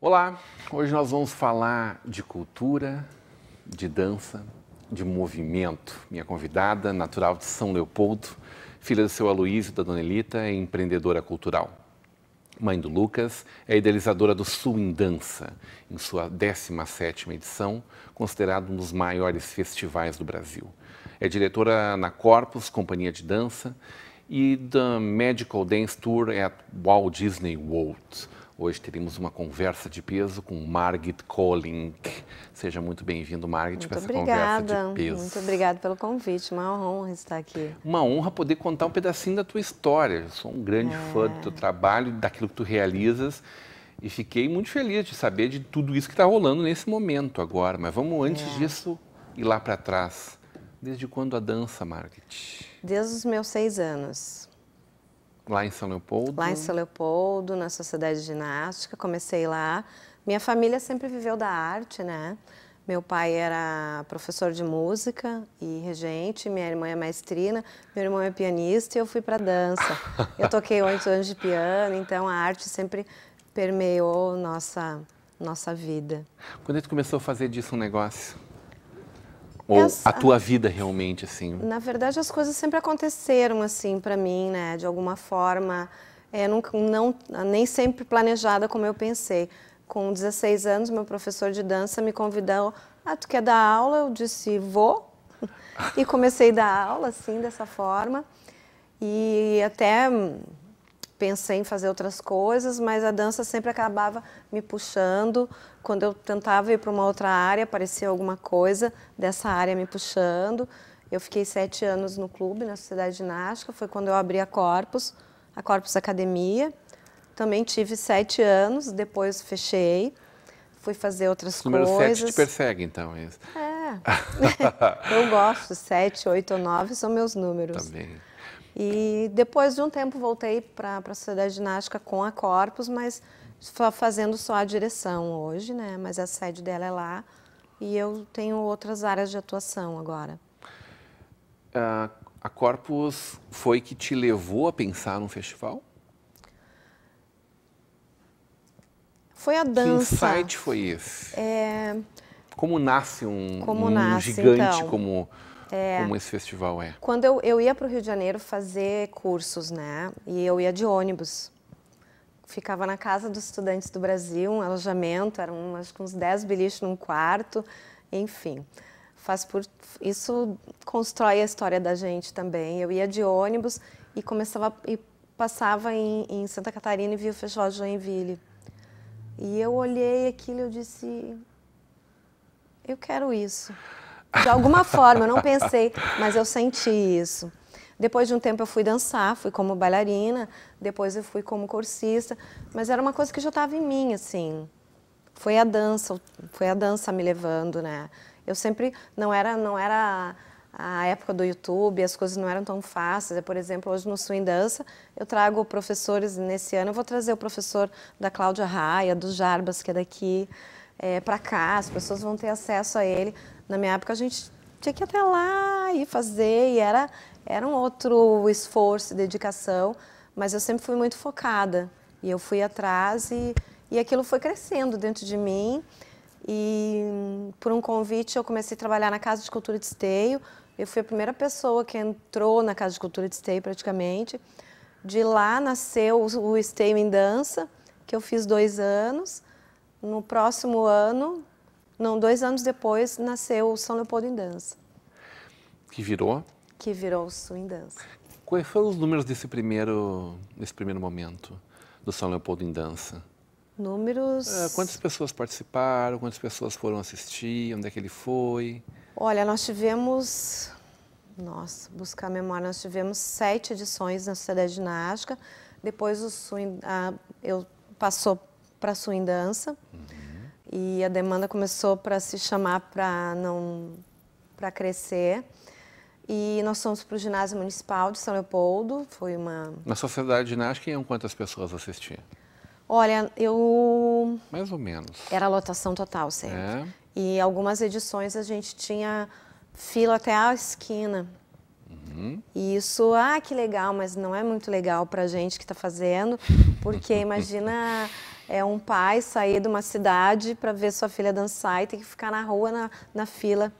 Olá, hoje nós vamos falar de cultura, de dança, de movimento. Minha convidada, natural de São Leopoldo, filha do seu Aloísio e da Dona Elita, é empreendedora cultural. Mãe do Lucas, é idealizadora do Sul em Dança, em sua 17ª edição, considerado um dos maiores festivais do Brasil. É diretora na Corpus, companhia de dança, e da Medical Dance Tour at Walt Disney World. Hoje teremos uma conversa de peso com Margit Colling. Seja muito bem-vindo, Margit, para essa obrigada. conversa de peso. Muito obrigada pelo convite, uma honra estar aqui. Uma honra poder contar um pedacinho da tua história. Eu sou um grande é. fã do teu trabalho, daquilo que tu realizas. E fiquei muito feliz de saber de tudo isso que está rolando nesse momento agora. Mas vamos, antes é. disso, ir lá para trás. Desde quando a dança, Margit? Desde os meus seis anos. Lá em São Leopoldo? Lá em São Leopoldo, na Sociedade de Ginástica, comecei lá. Minha família sempre viveu da arte, né? Meu pai era professor de música e regente, minha irmã é maestrina, meu irmão é pianista e eu fui para dança. Eu toquei oito anos de piano, então a arte sempre permeou nossa, nossa vida. Quando a gente começou a fazer disso um negócio? Ou a tua vida realmente, assim? Na verdade, as coisas sempre aconteceram, assim, para mim, né? De alguma forma, é, nunca, não, nem sempre planejada como eu pensei. Com 16 anos, meu professor de dança me convidou, ah, tu quer dar aula? Eu disse, vou. e comecei a dar aula, assim, dessa forma. E até pensei em fazer outras coisas, mas a dança sempre acabava me puxando. Quando eu tentava ir para uma outra área, aparecia alguma coisa dessa área me puxando. Eu fiquei sete anos no clube, na Sociedade Ginástica, foi quando eu abri a Corpus, a Corpus Academia. Também tive sete anos, depois fechei, fui fazer outras Os coisas. número sete te persegue, então? É isso. É. eu gosto, sete, oito, nove são meus números. Também. E depois de um tempo voltei para a Sociedade Ginástica com a Corpus, mas fazendo só a direção hoje, né? Mas a sede dela é lá e eu tenho outras áreas de atuação agora. Uh, a Corpus foi que te levou a pensar num festival? Foi a dança. Que insight foi esse? É... Como nasce um, como um nasce, gigante então? como é, como esse festival é. Quando eu, eu ia para o Rio de Janeiro fazer cursos, né? E eu ia de ônibus. Ficava na casa dos estudantes do Brasil, um alojamento, eram acho que uns 10 bilhetes num quarto, enfim. Faz por isso constrói a história da gente também. Eu ia de ônibus e começava e passava em, em Santa Catarina e via o festival de Joinville. E eu olhei aquilo e eu disse, eu quero isso. De alguma forma, eu não pensei, mas eu senti isso. Depois de um tempo eu fui dançar, fui como bailarina, depois eu fui como cursista, mas era uma coisa que já estava em mim, assim. Foi a dança, foi a dança me levando, né? Eu sempre não era não era a época do YouTube, as coisas não eram tão fáceis. Por exemplo, hoje no Swing Dança, eu trago professores nesse ano, eu vou trazer o professor da Cláudia Raia, do Jarbas, que é daqui, é, eh, para cá, as pessoas vão ter acesso a ele. Na minha época, a gente tinha que ir até lá e fazer, e era, era um outro esforço, dedicação, mas eu sempre fui muito focada. E eu fui atrás e, e aquilo foi crescendo dentro de mim. E por um convite, eu comecei a trabalhar na Casa de Cultura de Esteio. Eu fui a primeira pessoa que entrou na Casa de Cultura de Esteio, praticamente. De lá nasceu o Esteio em Dança, que eu fiz dois anos. No próximo ano, não, dois anos depois nasceu o São Leopoldo em Dança. Que virou? Que virou o Sul em Dança. Quais foram os números desse primeiro, desse primeiro momento do São Leopoldo em Dança? Números... Ah, quantas pessoas participaram, quantas pessoas foram assistir, onde é que ele foi? Olha, nós tivemos... Nossa, buscar a memória. Nós tivemos sete edições na Sociedade de Ginástica. Depois o swing, ah, eu passou para a Swing Dança. Uhum e a demanda começou para se chamar para não para crescer. E nós fomos para o ginásio municipal de São Leopoldo, foi uma... Na sociedade ginástica, iam quantas pessoas assistiam? Olha, eu... Mais ou menos. Era lotação total sempre. É. E algumas edições a gente tinha fila até a esquina. Uhum. E isso, ah, que legal, mas não é muito legal para gente que está fazendo, porque imagina é um pai sair de uma cidade para ver sua filha dançar e ter que ficar na rua, na, na fila.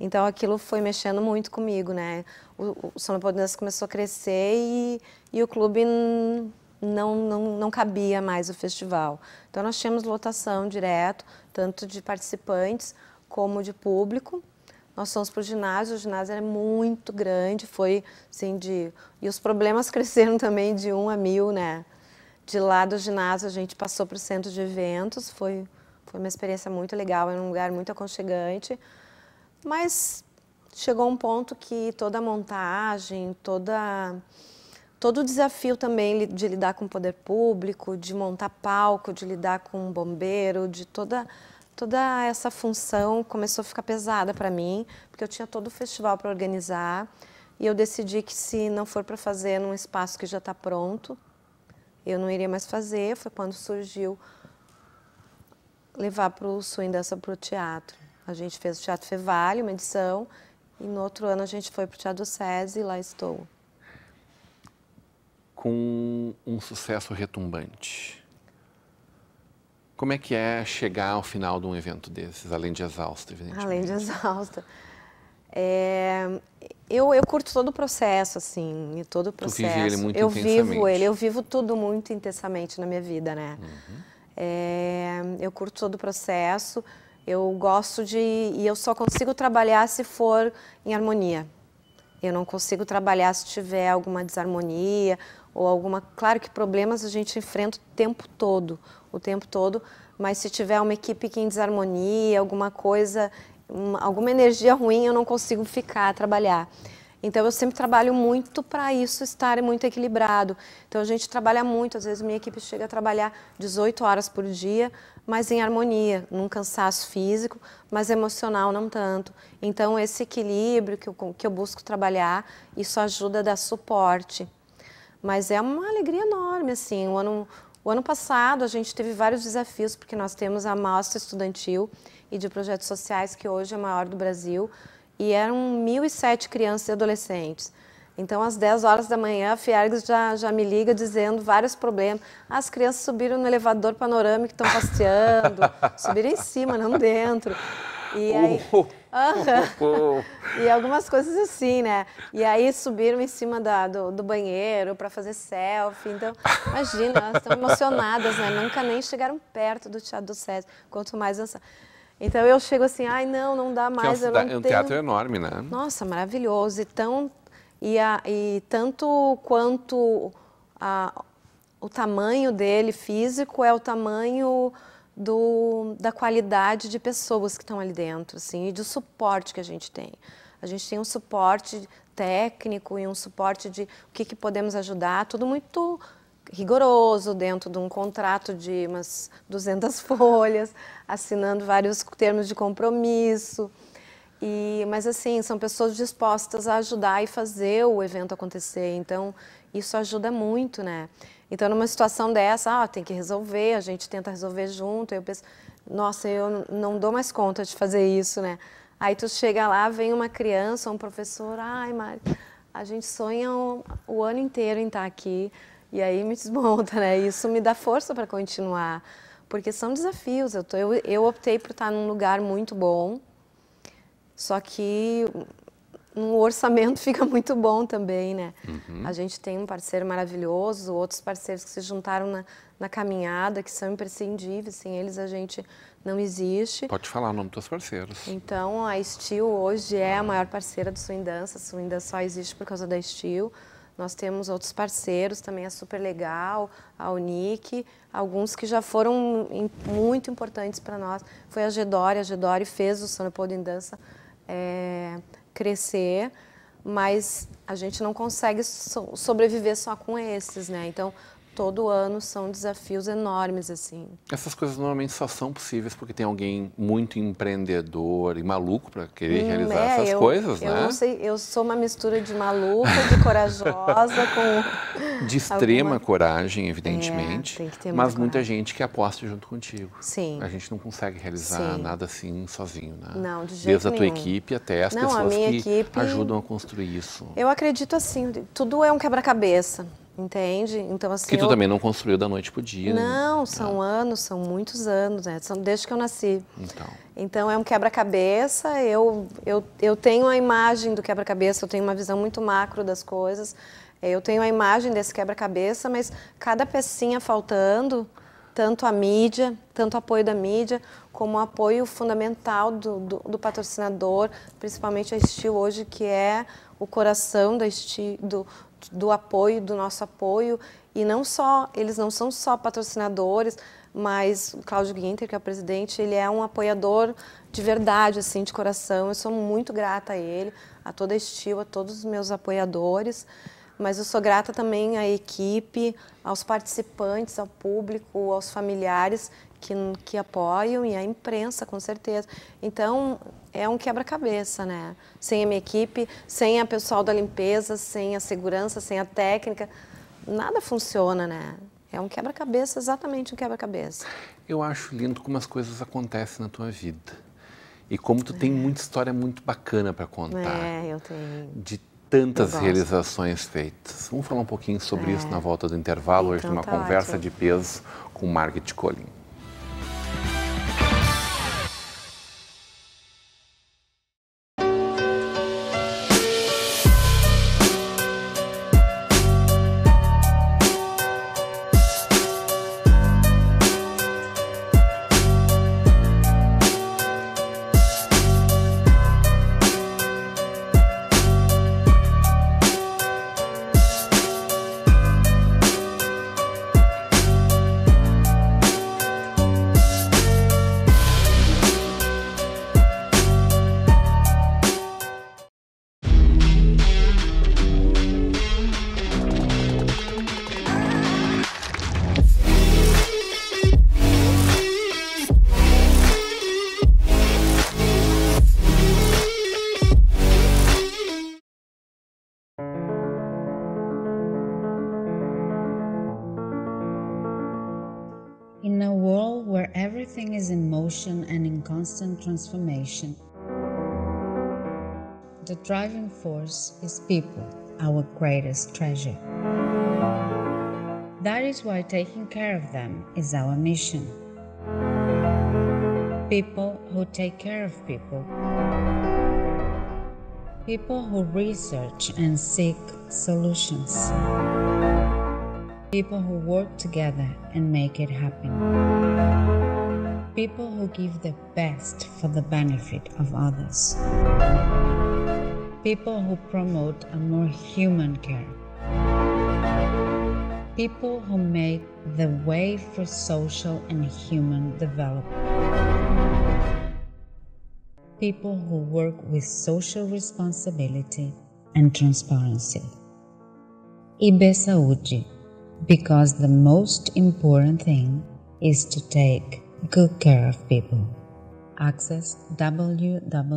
Então aquilo foi mexendo muito comigo, né? O, o São Leopoldense começou a crescer e, e o clube não, não, não cabia mais o festival. Então nós tínhamos lotação direto, tanto de participantes como de público. Nós fomos para o ginásio, o ginásio era muito grande, foi assim de... E os problemas cresceram também de um a mil, né? de lá do ginásio a gente passou para o centro de eventos, foi, foi uma experiência muito legal, era um lugar muito aconchegante, mas chegou um ponto que toda a montagem, toda, todo o desafio também de lidar com o poder público, de montar palco, de lidar com um bombeiro, de toda, toda essa função começou a ficar pesada para mim, porque eu tinha todo o festival para organizar, e eu decidi que se não for para fazer num espaço que já está pronto, eu não iria mais fazer. Foi quando surgiu levar para o Swing Dança para o teatro. A gente fez o Teatro Fevalho, uma edição, e no outro ano a gente foi para o Teatro do SESI e lá estou. Com um sucesso retumbante. Como é que é chegar ao final de um evento desses, além de exausto, evidentemente? Além de exausto. É, eu, eu curto todo o processo, assim, todo o processo. Tu vive ele muito eu vivo ele, eu vivo tudo muito intensamente na minha vida, né? Uhum. É, eu curto todo o processo, eu gosto de. E eu só consigo trabalhar se for em harmonia. Eu não consigo trabalhar se tiver alguma desarmonia ou alguma. Claro que problemas a gente enfrenta o tempo todo, o tempo todo, mas se tiver uma equipe que em desarmonia, alguma coisa, uma, alguma energia ruim, eu não consigo ficar, trabalhar. Então, eu sempre trabalho muito para isso estar muito equilibrado. Então, a gente trabalha muito. Às vezes, minha equipe chega a trabalhar 18 horas por dia, mas em harmonia, num cansaço físico, mas emocional não tanto. Então, esse equilíbrio que eu, que eu busco trabalhar, isso ajuda a dar suporte. Mas é uma alegria enorme, assim. O ano, o ano passado a gente teve vários desafios, porque nós temos a amostra estudantil e de projetos sociais, que hoje é a maior do Brasil, e eram 1.007 crianças e adolescentes. Então, às 10 horas da manhã, a Fiergs já, já me liga dizendo vários problemas. Ah, as crianças subiram no elevador panorâmico, estão passeando, subiram em cima, não dentro. E aí, uh. Uhum. e algumas coisas assim, né? E aí subiram em cima da, do, do banheiro para fazer selfie. Então, imagina, elas estão emocionadas, né? Nunca nem chegaram perto do Teatro do César, quanto mais dançar. Então eu chego assim, ai não, não dá mais. É um, eu não é um tenho... teatro enorme, né? Nossa, maravilhoso. E, tão, e, a, e tanto quanto a, o tamanho dele físico é o tamanho do, da qualidade de pessoas que estão ali dentro, assim, e do suporte que a gente tem. A gente tem um suporte técnico e um suporte de o que, que podemos ajudar, tudo muito rigoroso dentro de um contrato de umas 200 folhas, assinando vários termos de compromisso. E, mas assim, são pessoas dispostas a ajudar e fazer o evento acontecer. Então, isso ajuda muito, né? Então, numa situação dessa, ah, tem que resolver, a gente tenta resolver junto. Eu penso, nossa, eu não dou mais conta de fazer isso, né? Aí tu chega lá, vem uma criança, um professor, ai, Mari, a gente sonha o, o ano inteiro em estar tá aqui. E aí me desmonta, né? Isso me dá força para continuar, porque são desafios. Eu, tô, eu, eu optei por estar tá num lugar muito bom, só que um orçamento fica muito bom também, né? Uhum. A gente tem um parceiro maravilhoso, outros parceiros que se juntaram na, na caminhada, que são imprescindíveis, sem eles a gente não existe. Pode falar o nome dos parceiros. Então, a Estil hoje é a maior parceira do Swing Dança, a Dança só existe por causa da Estil Nós temos outros parceiros, também é super legal, a Unique, alguns que já foram muito importantes para nós. Foi a Gedore, a Gedore fez o Sonopod em Dança é, crescer, mas a gente não consegue so sobreviver só com esses, né? Então, todo ano são desafios enormes assim. Essas coisas normalmente só são possíveis porque tem alguém muito empreendedor e maluco para querer hum, realizar é, essas eu, coisas, eu né? Eu não sei, eu sou uma mistura de maluca, de corajosa com de extrema alguma... coragem, evidentemente, é, mas muita coragem. gente que aposta junto contigo. Sim. A gente não consegue realizar Sim. nada assim sozinho, né? Não, de jeito Desde nenhum. a tua equipe até as não, pessoas que equipe... ajudam a construir isso. Eu acredito assim, tudo é um quebra-cabeça. Entende? Então, assim. Que tu eu... também não construiu da noite pro dia. Né? Não, né? são ah. anos, são muitos anos, né? São desde que eu nasci. Então. Então é um quebra-cabeça. Eu, eu, eu tenho a imagem do quebra-cabeça, eu tenho uma visão muito macro das coisas. É, eu tenho a imagem desse quebra-cabeça, mas cada pecinha faltando, tanto a mídia, tanto apoio da mídia, como o apoio fundamental do, do, do patrocinador, principalmente a Steel hoje, que é o coração da do, do apoio, do nosso apoio. E não só, eles não são só patrocinadores, mas o Cláudio Guinter, que é o presidente, ele é um apoiador de verdade, assim, de coração. Eu sou muito grata a ele, a toda a Estil, a todos os meus apoiadores. Mas eu sou grata também à equipe, aos participantes, ao público, aos familiares que, que apoiam e a imprensa, com certeza. Então, é um quebra-cabeça, né? Sem a minha equipe, sem a pessoal da limpeza, sem a segurança, sem a técnica, nada funciona, né? É um quebra-cabeça, exatamente um quebra-cabeça. Eu acho lindo como as coisas acontecem na tua vida. E como tu é. tem muita história muito bacana para contar. É, eu tenho. De tantas realizações feitas. Vamos falar um pouquinho sobre é. isso na volta do intervalo, hoje numa então tá conversa ótimo. de peso com Margaret Collin. motion and in constant transformation. The driving force is people, our greatest treasure. That is why taking care of them is our mission. People who take care of people. People who research and seek solutions. People who work together and make it happen people who give the best for the benefit of others. People who promote a more human care. People who make the way for social and human development. People who work with social responsibility and transparency. IBE Saúde, because the most important thing is to take good care of people. Access www.ibesaude.org.br.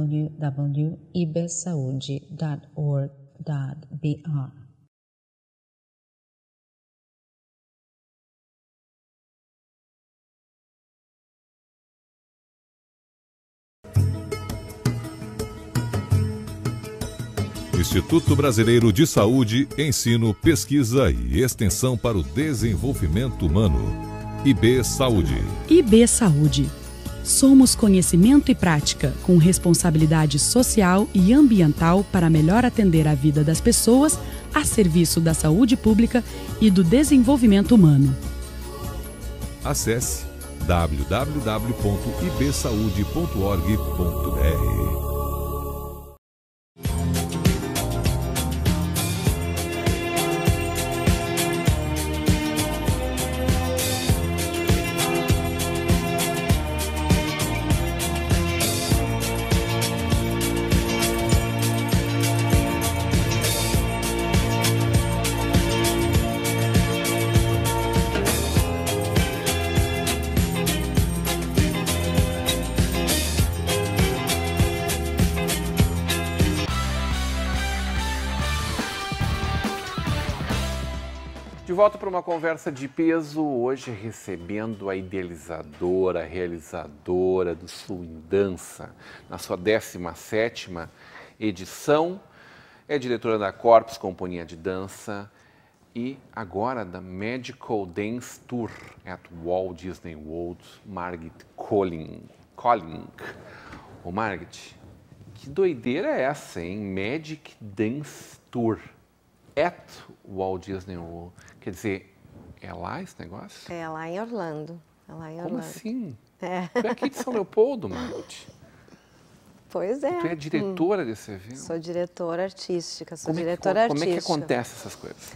Instituto Brasileiro de Saúde, Ensino, Pesquisa e Extensão para o Desenvolvimento Humano. IB Saúde. IB Saúde. Somos conhecimento e prática, com responsabilidade social e ambiental para melhor atender a vida das pessoas, a serviço da saúde pública e do desenvolvimento humano. Acesse www.ibsaude.org.br para uma conversa de peso, hoje recebendo a idealizadora, a realizadora do Sul em Dança, na sua 17ª edição, é diretora da Corpus Companhia de Dança e agora da Medical Dance Tour at Walt Disney World, Margit Colling. Colling. Ô Margit, que doideira é essa, hein? Magic Dance Tour at Walt Disney World. Quer dizer, é lá esse negócio? É lá em Orlando. É lá em Como Orlando. assim? É. Tu é aqui de São Leopoldo, Marte. Pois é. Tu é hum. diretora hum. desse evento? Sou diretora artística, sou como é diretora é que, artística. Como é que acontece essas coisas?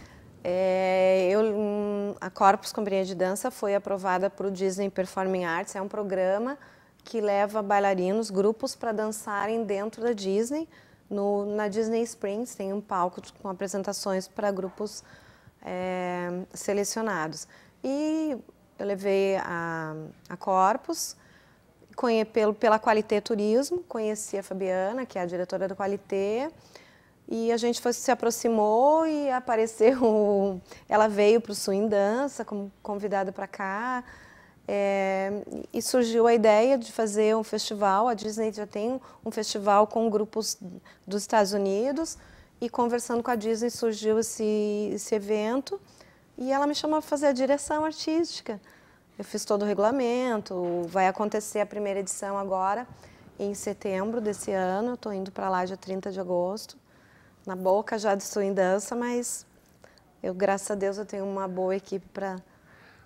É, eu, hum, a Corpus Companhia de Dança foi aprovada para o Disney Performing Arts, é um programa que leva bailarinos, grupos para dançarem dentro da Disney, no, na Disney Springs tem um palco com apresentações para grupos é, selecionados. E eu levei a, a Corpus, conhe, pelo, pela Qualité Turismo, conheci a Fabiana, que é a diretora do Qualité, e a gente foi, se aproximou e apareceu. Ela veio para o Swing Dança como convidada para cá. É, e surgiu a ideia de fazer um festival. A Disney já tem um festival com grupos dos Estados Unidos. E conversando com a Disney surgiu esse, esse evento. E ela me chamou para fazer a direção artística. Eu fiz todo o regulamento. Vai acontecer a primeira edição agora, em setembro desse ano. Estou indo para lá dia 30 de agosto. Na boca já estou em dança, mas eu, graças a Deus, eu tenho uma boa equipe para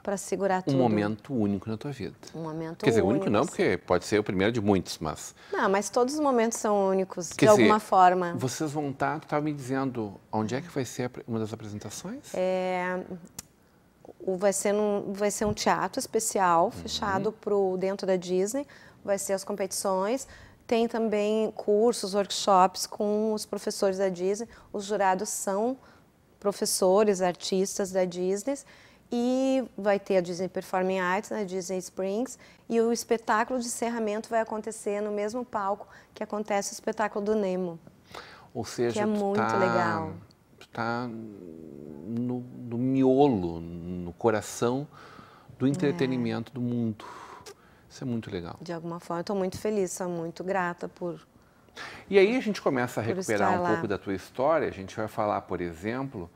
para segurar tudo. Um momento único na tua vida. Um momento Quer dizer, único, único não, assim. porque pode ser o primeiro de muitos, mas... Não, mas todos os momentos são únicos, Quer de dizer, alguma forma. Vocês vão estar, tá, tu estava me dizendo, onde é que vai ser uma das apresentações? É... Vai ser, um, vai ser um teatro especial, uhum. fechado pro, dentro da Disney, vai ser as competições, tem também cursos, workshops com os professores da Disney. Os jurados são professores, artistas da Disney e vai ter a Disney Performing Arts na né, Disney Springs e o espetáculo de encerramento vai acontecer no mesmo palco que acontece o espetáculo do Nemo. Ou seja, que é muito tá, legal. está no, no, miolo, no coração do é. entretenimento é. do mundo. Isso é muito legal. De alguma forma, estou muito feliz, sou muito grata por. E aí a gente começa a recuperar um lá. pouco da tua história. A gente vai falar, por exemplo,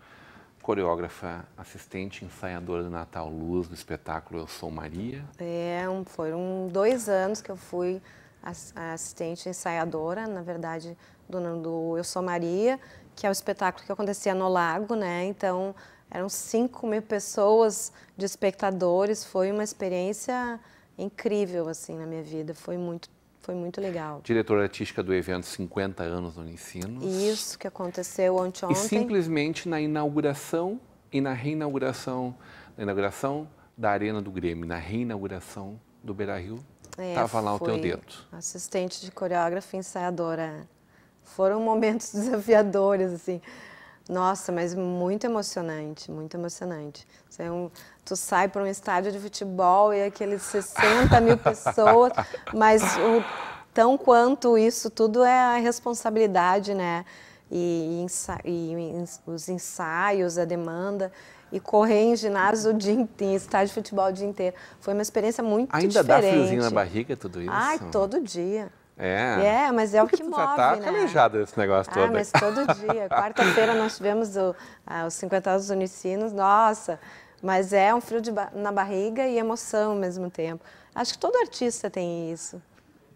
coreógrafa, assistente, ensaiadora do Natal Luz, do espetáculo Eu Sou Maria. É, um, foram dois anos que eu fui assistente ensaiadora, na verdade, do, do Eu Sou Maria, que é o espetáculo que acontecia no Lago, né? Então, eram 5 mil pessoas de espectadores, foi uma experiência incrível, assim, na minha vida. Foi muito foi muito legal. Diretora artística do evento 50 anos no Ensino. Isso que aconteceu ontem. E simplesmente na inauguração e na reinauguração, na inauguração da Arena do Grêmio, na reinauguração do Beira-Rio, estava é, lá o teu dedo. Assistente de coreógrafa e ensaiadora. Foram momentos desafiadores, assim. Nossa, mas muito emocionante, muito emocionante. Você é um, tu sai para um estádio de futebol e aqueles 60 mil pessoas, mas o, tão quanto isso tudo é a responsabilidade, né? E, e, e os ensaios, a demanda e correr em ginásio o dia inteiro, estádio de futebol o dia inteiro. Foi uma experiência muito Ainda diferente. Ainda dá friozinho na barriga tudo isso? Ai, todo dia. É. é, mas é o que move, já tá né? calejada desse negócio ah, todo. Ah, mas todo dia. Quarta-feira nós tivemos o, ah, os 50 anos unicinos, nossa. Mas é um frio ba na barriga e emoção ao mesmo tempo. Acho que todo artista tem isso.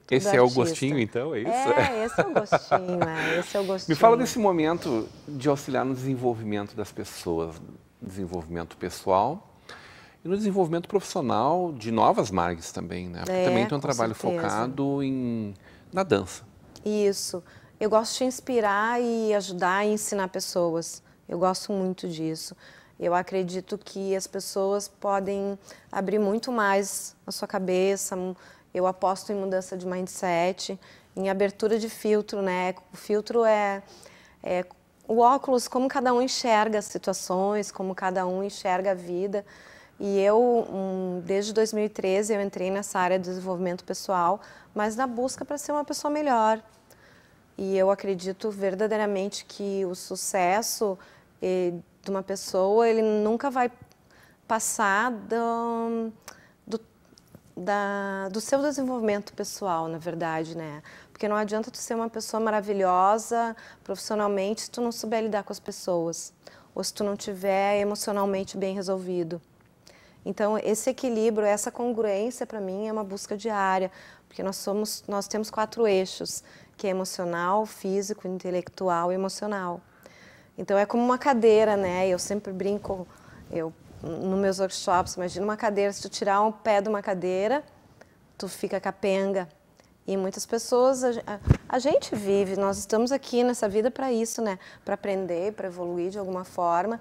Todo esse artista. é o gostinho, então? É isso? É, esse é o gostinho, é, esse é o gostinho. Me fala desse momento de auxiliar no desenvolvimento das pessoas, desenvolvimento pessoal e no desenvolvimento profissional de novas margens também, né? Porque é, também tem um trabalho certeza. focado em na dança. Isso. Eu gosto de inspirar e ajudar e ensinar pessoas. Eu gosto muito disso. Eu acredito que as pessoas podem abrir muito mais a sua cabeça. Eu aposto em mudança de mindset, em abertura de filtro, né? O filtro é, é o óculos, como cada um enxerga as situações, como cada um enxerga a vida. E eu, um, desde 2013, eu entrei nessa área do desenvolvimento pessoal, mas na busca para ser uma pessoa melhor. E eu acredito verdadeiramente que o sucesso eh, de uma pessoa, ele nunca vai passar do, do, da, do seu desenvolvimento pessoal, na verdade, né? Porque não adianta tu ser uma pessoa maravilhosa profissionalmente se tu não souber lidar com as pessoas ou se tu não tiver emocionalmente bem resolvido. Então, esse equilíbrio, essa congruência, para mim, é uma busca diária, porque nós, somos, nós temos quatro eixos, que é emocional, físico, intelectual e emocional. Então, é como uma cadeira, né? Eu sempre brinco, eu, nos meus workshops, imagina uma cadeira, se tu tirar um pé de uma cadeira, tu fica capenga. E muitas pessoas, a, a, a, gente vive, nós estamos aqui nessa vida para isso, né? Para aprender, para evoluir de alguma forma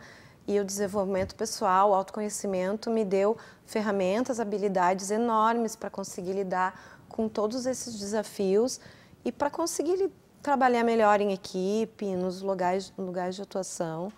e o desenvolvimento pessoal, o autoconhecimento me deu ferramentas, habilidades enormes para conseguir lidar com todos esses desafios e para conseguir trabalhar melhor em equipe, nos lugares, lugares de atuação.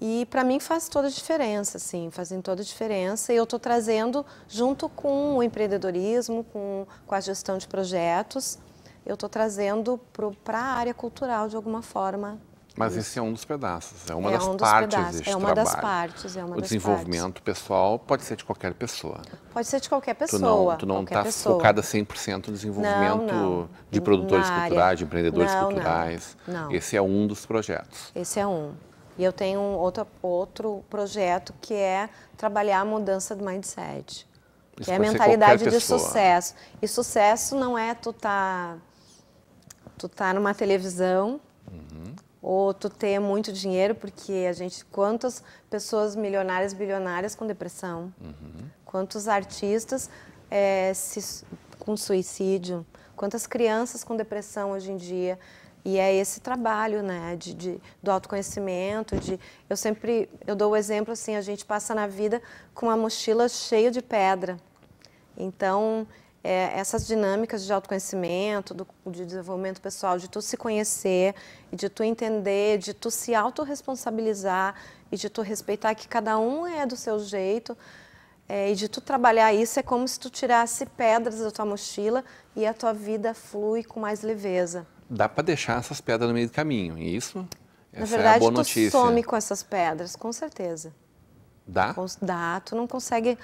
E para mim faz toda a diferença, sim, fazem toda a diferença. E eu estou trazendo, junto com o empreendedorismo, com, com a gestão de projetos, eu estou trazendo para a área cultural de alguma forma mas isso. esse é um dos pedaços, é uma é das um partes pedaços, deste é uma trabalho. Das partes, é uma o desenvolvimento partes. pessoal pode ser de qualquer pessoa. Pode ser de qualquer pessoa. Tu não está focada 100% no desenvolvimento não, não. de produtores Na culturais, área. de empreendedores não, culturais. Não, Esse é um dos projetos. Esse é um. E eu tenho um outro, outro projeto que é trabalhar a mudança do mindset. Isso que é a mentalidade de sucesso. E sucesso não é tu tá, tu tá numa televisão... Uhum ou tu ter muito dinheiro, porque a gente quantas pessoas milionárias, bilionárias com depressão, uhum. quantos artistas é, se, com suicídio, quantas crianças com depressão hoje em dia. E é esse trabalho, né, de, de, do autoconhecimento, de eu sempre eu dou o exemplo assim, a gente passa na vida com uma mochila cheia de pedra. Então, é, essas dinâmicas de autoconhecimento, do, de desenvolvimento pessoal, de tu se conhecer, e de tu entender, de tu se autorresponsabilizar e de tu respeitar que cada um é do seu jeito. É, e de tu trabalhar isso é como se tu tirasse pedras da tua mochila e a tua vida flui com mais leveza. Dá para deixar essas pedras no meio do caminho, é isso? Essa Na verdade, é a boa tu notícia. some com essas pedras, com certeza. Dá? Dá, tu não consegue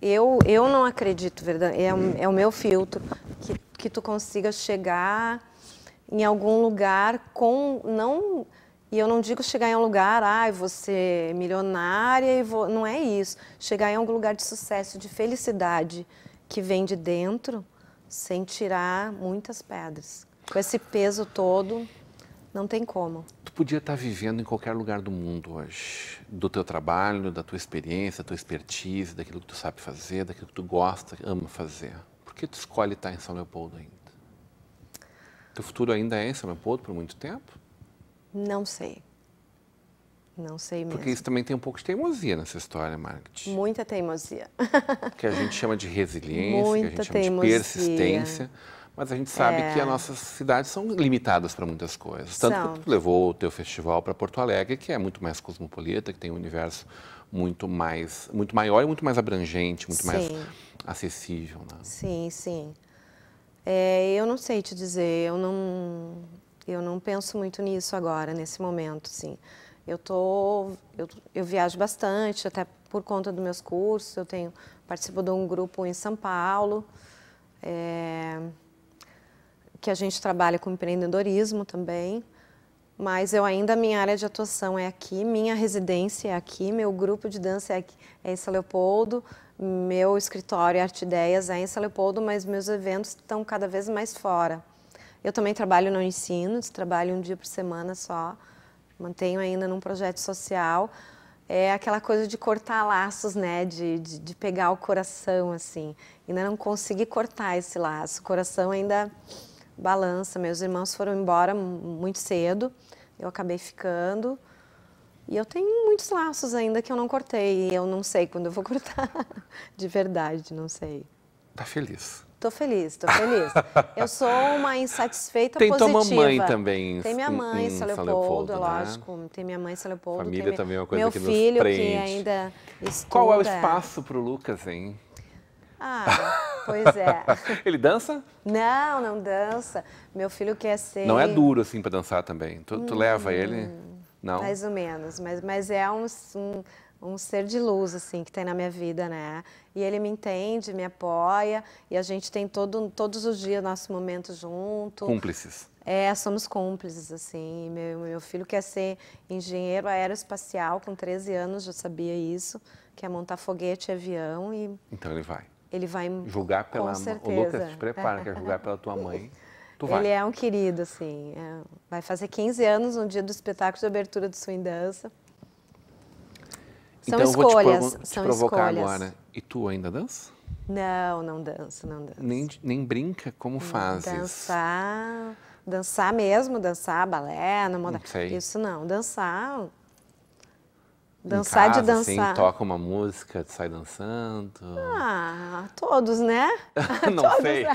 eu, eu não acredito, verdade, é, o, uhum. é o meu filtro, que, que tu consiga chegar em algum lugar com, não, e eu não digo chegar em um lugar, ai, ah, você é milionária e vou, não é isso. Chegar em algum lugar de sucesso, de felicidade que vem de dentro, sem tirar muitas pedras. Com esse peso todo, não tem como podia estar vivendo em qualquer lugar do mundo hoje, do teu trabalho, da tua experiência, da tua expertise, daquilo que tu sabe fazer, daquilo que tu gosta, ama fazer. Por que tu escolhe estar em São Leopoldo ainda? Teu futuro ainda é em São Leopoldo por muito tempo? Não sei. Não sei mesmo. Porque isso também tem um pouco de teimosia nessa história, Margaret. Muita teimosia. que a gente chama de resiliência, Muita que a gente chama teimosia. de persistência. Mas a gente sabe é. que as é. nossas cidades são limitadas para muitas coisas. Tanto são. que tu levou o teu festival para Porto Alegre, que é muito mais cosmopolita, que tem um universo muito mais muito maior e muito mais abrangente, muito sim. mais acessível. Né? Sim, sim. É, eu não sei te dizer, eu não eu não penso muito nisso agora, nesse momento, sim. Eu tô eu, eu viajo bastante, até por conta dos meus cursos, eu tenho participo de um grupo em São Paulo. É, que a gente trabalha com empreendedorismo também, mas eu ainda, minha área de atuação é aqui, minha residência é aqui, meu grupo de dança é, aqui, é em São Leopoldo, meu escritório Arte Ideias é em São Leopoldo, mas meus eventos estão cada vez mais fora. Eu também trabalho no ensino, trabalho um dia por semana só, mantenho ainda num projeto social. É aquela coisa de cortar laços, né? De, de, de pegar o coração, assim. Ainda não consegui cortar esse laço. O coração ainda balança. Meus irmãos foram embora muito cedo, eu acabei ficando. E eu tenho muitos laços ainda que eu não cortei. E eu não sei quando eu vou cortar. De verdade, não sei. Tá feliz. Tô feliz, tô feliz. eu sou uma insatisfeita tem positiva. Tem tua mamãe também. Tem minha mãe, em, São Leopoldo, né? lógico. Tem minha mãe, São Leopoldo. Família também é uma coisa meu que filho, nos prende. que ainda estuda. Qual é o espaço pro Lucas, hein? Ah, pois é. Ele dança? Não, não dança. Meu filho quer ser. Não é duro assim para dançar também. Tu, tu hum, leva ele? Não. Mais ou menos, mas, mas é um, um, um ser de luz assim que tem na minha vida, né? E ele me entende, me apoia e a gente tem todo, todos os dias nosso momento junto. Cúmplices. É, somos cúmplices, assim. Meu, meu filho quer ser engenheiro aeroespacial, com 13 anos já sabia isso, quer montar foguete e avião e... Então ele vai. Ele vai julgar pela com é certeza. O Lucas, te prepara, quer julgar pela tua mãe. Tu vai. Ele é um querido, assim. É, vai fazer 15 anos no dia do espetáculo de abertura do Swing Dança. São então, escolhas, vou te, te são provocar escolhas. agora. E tu ainda dança? Não, não danço, não danço. Nem, nem brinca como fazes? Dançar, dançar mesmo, dançar balé, não moda. Isso não, dançar Dançar casa, de assim, dançar. Assim, toca uma música, sai dançando. Ah, todos, né? não todos, sei. Né?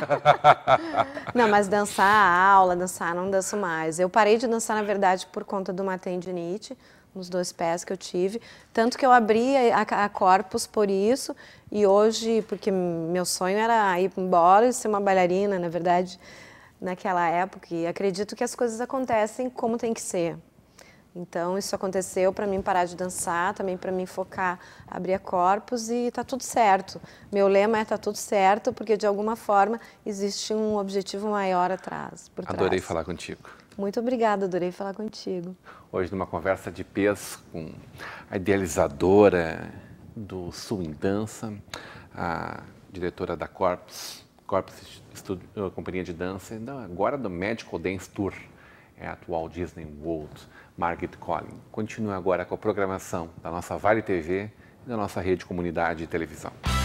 não, mas dançar aula, dançar, não danço mais. Eu parei de dançar, na verdade, por conta de uma tendinite nos dois pés que eu tive. Tanto que eu abri a, a Corpus por isso. E hoje, porque meu sonho era ir embora e ser uma bailarina, na verdade, naquela época. E acredito que as coisas acontecem como tem que ser. Então isso aconteceu para mim parar de dançar, também para mim focar, abrir a corpos e tá tudo certo. Meu lema é tá tudo certo, porque de alguma forma existe um objetivo maior atrás. Adorei trás. falar contigo. Muito obrigada, adorei falar contigo. Hoje numa conversa de pes com a idealizadora do Sul em Dança, a diretora da Corpus, Corpus Estudio, eh, Companhia de Dança, agora do Medical Dance Tour, é a atual Disney World. Margaret Collin. Continue agora com a programação da nossa Vale TV e da nossa rede comunidade de televisão.